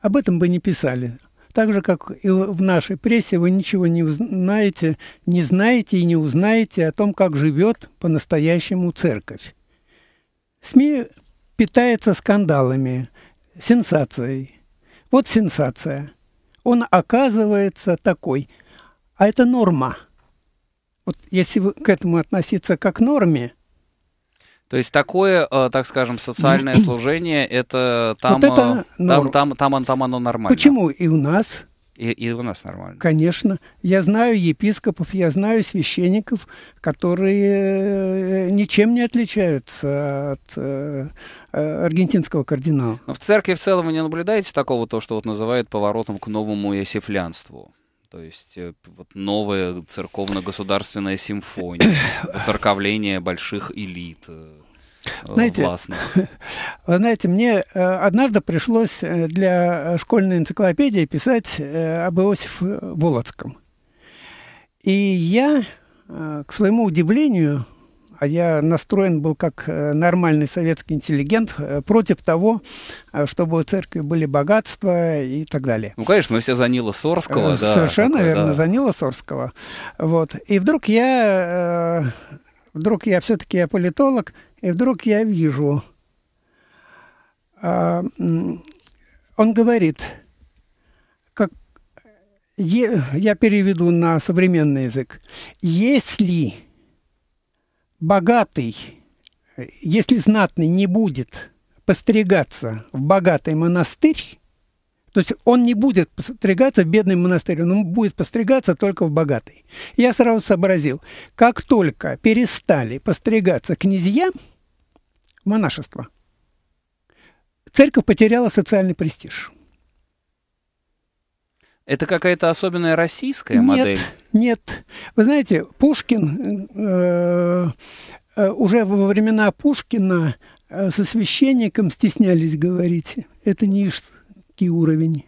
об этом бы не писали. Так же, как и в нашей прессе, вы ничего не узнаете, не знаете и не узнаете о том, как живет по-настоящему церковь. СМИ питается скандалами, сенсацией. Вот сенсация. Он оказывается такой. А это норма. Вот если к этому относиться как к норме – то есть такое, э, так скажем, социальное служение, это там, вот это э, там, там, там, там оно нормально. Почему и у нас? И, и у нас нормально. Конечно. Я знаю епископов, я знаю священников, которые э, ничем не отличаются от аргентинского кардинала. Но в церкви в целом вы не наблюдаете такого, то, что вот называют поворотом к новому есифлянству? То есть вот новая церковно-государственная симфония, церковление больших элит. Э, знаете, Вы знаете, мне э, однажды пришлось э, для школьной энциклопедии писать об Иосифе Волоцком. И я, к своему удивлению, а я настроен был как нормальный советский интеллигент против того, чтобы у церкви были богатства и так далее. Ну, конечно, мы все за Нила Сорского. Да, Совершенно такое, верно, да. за Нила Сорского. Вот. И вдруг я, вдруг я все-таки я политолог, и вдруг я вижу, а, он говорит, как, я переведу на современный язык, если богатый, если знатный не будет постригаться в богатый монастырь, то есть он не будет постригаться в бедный монастырь, он будет постригаться только в богатый. Я сразу сообразил, как только перестали постригаться князья – Монашество. Церковь потеряла социальный престиж. Это какая-то особенная российская нет, модель? Нет. Вы знаете, Пушкин э, э уже во времена Пушкина э, со священником стеснялись говорить. Это нижский уровень.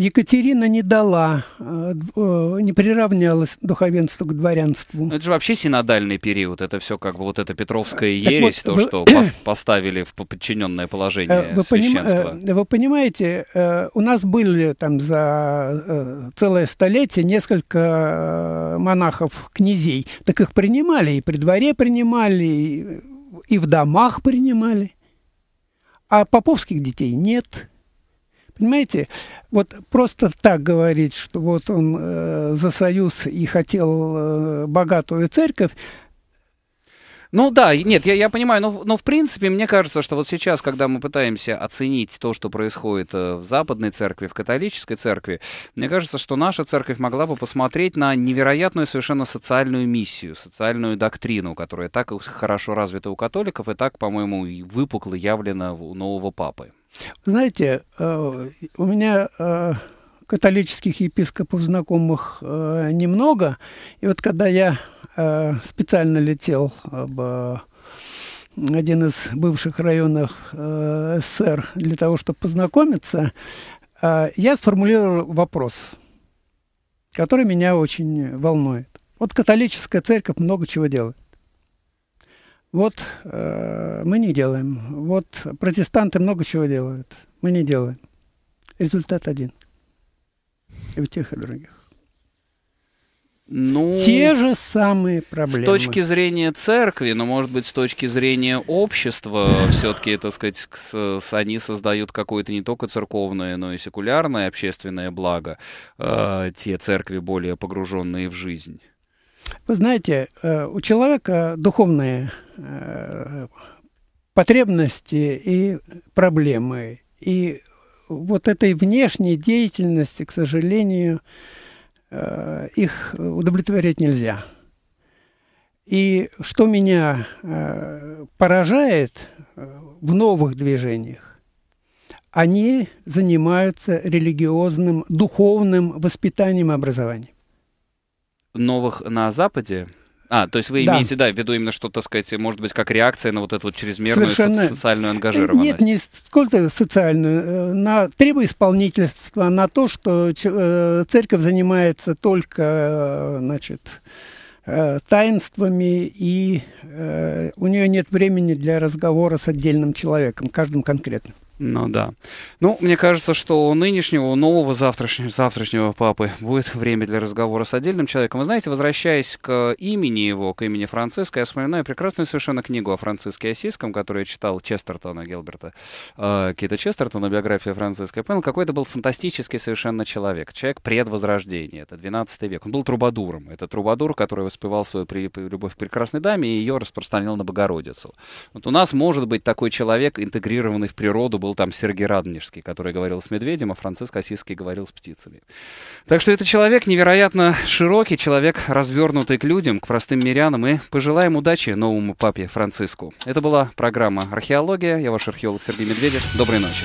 Екатерина не дала, э, э, не приравняла духовенству к дворянству. это же вообще синодальный период, это все как бы вот эта Петровская ересь, так вот, то, вы... что поставили в подчиненное положение э, вы священства. Поним... Вы понимаете, у нас были там за целое столетие несколько монахов-князей, так их принимали, и при дворе принимали, и в домах принимали, а поповских детей нет – Понимаете, вот просто так говорить, что вот он э, за союз и хотел э, богатую церковь, ну да, нет, я, я понимаю, но, но в принципе мне кажется, что вот сейчас, когда мы пытаемся оценить то, что происходит э, в западной церкви, в католической церкви, мне кажется, что наша церковь могла бы посмотреть на невероятную совершенно социальную миссию, социальную доктрину, которая так хорошо развита у католиков и так, по-моему, выпукло явлена у нового папы. Знаете, э, у меня э, католических епископов знакомых э, немного. И вот когда я специально летел в один из бывших районов СССР для того, чтобы познакомиться, я сформулировал вопрос, который меня очень волнует. Вот католическая церковь много чего делает. Вот э, мы не делаем. Вот протестанты много чего делают. Мы не делаем. Результат один. И у тех, и у других. Ну, Те же самые проблемы. С точки зрения церкви, но, может быть, с точки зрения общества, все-таки, так сказать, с, они создают какое-то не только церковное, но и секулярное общественное благо, э, те церкви более погруженные в жизнь. Вы знаете, э, у человека духовные э, потребности и проблемы. И вот этой внешней деятельности, к сожалению, э, их удовлетворять нельзя. И что меня поражает в новых движениях, они занимаются религиозным, духовным воспитанием и образованием новых на Западе, а, то есть вы имеете, да, в виду именно что, так сказать, может быть, как реакция на вот эту вот чрезмерную Совершенно... со- социальную ангажированность? Нет, не сколько социальную, э, на исполнительства, на то, что э, церковь занимается только, э, значит, таинствами, и у нее нет времени для разговора с отдельным человеком, каждым конкретно. Ну да. Ну, мне кажется, что у нынешнего, у нового завтрашнего, завтрашнего папы будет время для разговора с отдельным человеком. Вы знаете, возвращаясь к имени его, к имени Франциска, я вспоминаю прекрасную совершенно книгу о Франциске Осиском, которую я читал Честертона Гилберта, э, Кита Честертона, биография Франциска. Я понял, какой это был фантастический совершенно человек. Человек предвозрождения, это 12 век. Он был трубадуром. Это трубадур, который воспевал свою при, любовь к прекрасной даме и ее распространил на Богородицу. Вот у нас может быть такой человек, интегрированный в природу, был был там Сергей Радонежский, который говорил с медведем, а Франциск Осиский говорил с птицами. Так что это человек невероятно широкий, человек, развернутый к людям, к простым мирянам, и пожелаем удачи новому папе Франциску. Это была программа «Археология». Я ваш археолог Сергей Медведев. Доброй ночи.